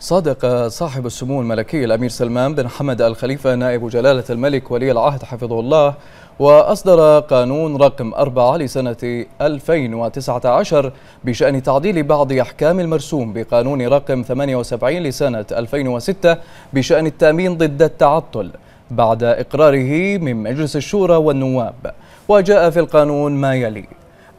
صادق صاحب السمو الملكي الأمير سلمان بن حمد الخليفة نائب جلالة الملك ولي العهد حفظه الله وأصدر قانون رقم 4 لسنة 2019 بشأن تعديل بعض أحكام المرسوم بقانون رقم 78 لسنة 2006 بشأن التأمين ضد التعطل بعد إقراره من مجلس الشورى والنواب وجاء في القانون ما يلي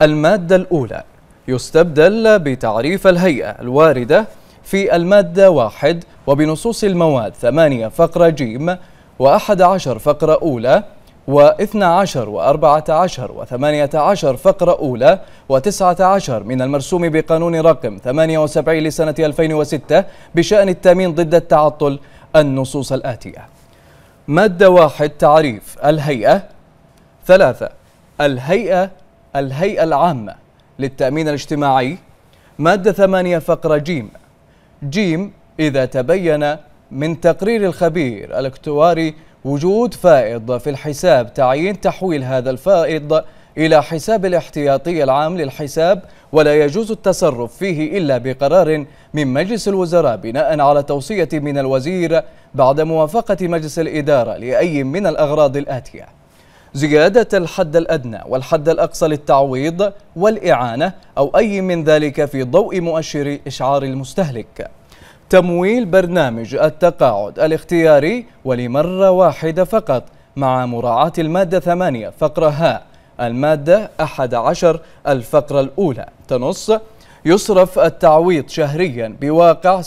المادة الأولى يستبدل بتعريف الهيئة الواردة في المادة واحد وبنصوص المواد ثمانية فقرة جيم وأحد عشر فقرة أولى واثنى عشر وأربعة عشر وثمانية عشر فقرة أولى وتسعة عشر من المرسوم بقانون رقم ثمانية وسبعين لسنة 2006 بشأن التامين ضد التعطل النصوص الآتية مادة واحد تعريف الهيئة ثلاثة الهيئة الهيئة العامة للتأمين الاجتماعي مادة ثمانية فقرة جيم جيم إذا تبين من تقرير الخبير الاكتواري وجود فائض في الحساب تعيين تحويل هذا الفائض إلى حساب الاحتياطي العام للحساب ولا يجوز التصرف فيه إلا بقرار من مجلس الوزراء بناء على توصية من الوزير بعد موافقة مجلس الإدارة لأي من الأغراض الآتية زيادة الحد الأدنى والحد الأقصى للتعويض والإعانة أو أي من ذلك في ضوء مؤشر إشعار المستهلك تمويل برنامج التقاعد الاختياري ولمرة واحدة فقط مع مراعاة المادة 8 فقرة المادة المادة 11 الفقرة الأولى تنص يصرف التعويض شهريا بواقع 60%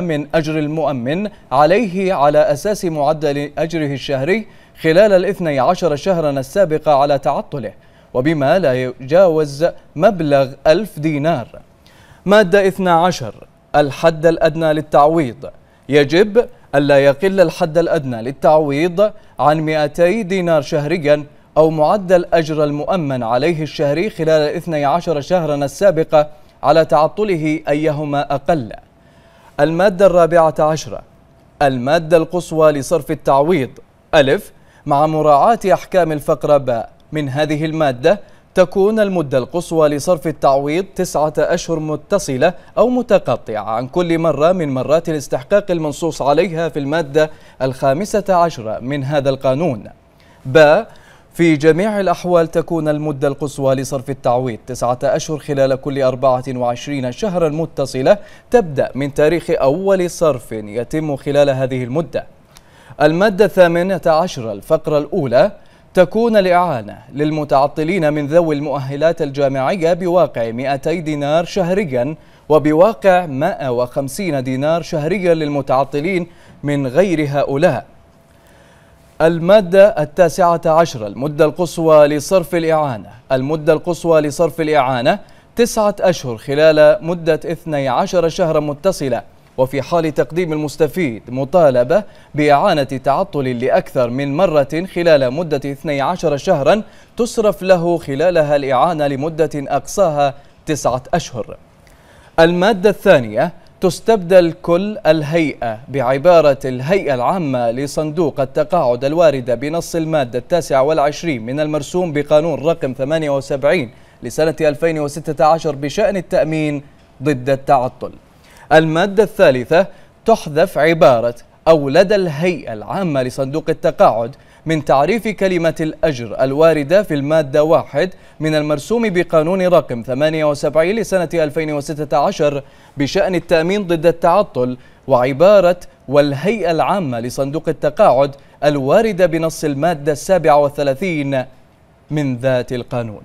من أجر المؤمن عليه على أساس معدل أجره الشهري خلال الاثني عشر شهرا السابقة على تعطله وبما لا يجاوز مبلغ ألف دينار مادة 12 الحد الأدنى للتعويض يجب ألا يقل الحد الأدنى للتعويض عن 200 دينار شهريا أو معدل أجر المؤمن عليه الشهري خلال 12 شهرا السابقة على تعطله أيهما أقل المادة الرابعة عشرة المادة القصوى لصرف التعويض ألف مع مراعاة أحكام الفقرة باء من هذه المادة تكون المدة القصوى لصرف التعويض تسعة أشهر متصلة أو متقطعة عن كل مرة من مرات الاستحقاق المنصوص عليها في المادة الخامسة عشرة من هذا القانون باء في جميع الأحوال تكون المدة القصوى لصرف التعويض تسعة أشهر خلال كل 24 شهرا متصلة تبدأ من تاريخ أول صرف يتم خلال هذه المدة المادة الثامنة عشر الفقرة الأولى تكون الإعانة للمتعطلين من ذوي المؤهلات الجامعية بواقع 200 دينار شهريا وبواقع 150 دينار شهريا للمتعطلين من غير هؤلاء المادة التاسعة عشر المدة القصوى لصرف الإعانة المدة القصوى لصرف الإعانة تسعة أشهر خلال مدة 12 شهرا متصلة وفي حال تقديم المستفيد مطالبة بإعانة تعطل لأكثر من مرة خلال مدة 12 شهرا تصرف له خلالها الإعانة لمدة أقصاها تسعة أشهر المادة الثانية تستبدل كل الهيئة بعبارة الهيئة العامة لصندوق التقاعد الواردة بنص المادة التاسعة والعشرين من المرسوم بقانون رقم 78 لسنة 2016 بشأن التأمين ضد التعطل المادة الثالثة تحذف عبارة أو لدى الهيئة العامة لصندوق التقاعد من تعريف كلمة الأجر الواردة في المادة واحد من المرسوم بقانون رقم 78 لسنة 2016 بشأن التأمين ضد التعطل وعبارة والهيئة العامة لصندوق التقاعد الواردة بنص المادة 37 من ذات القانون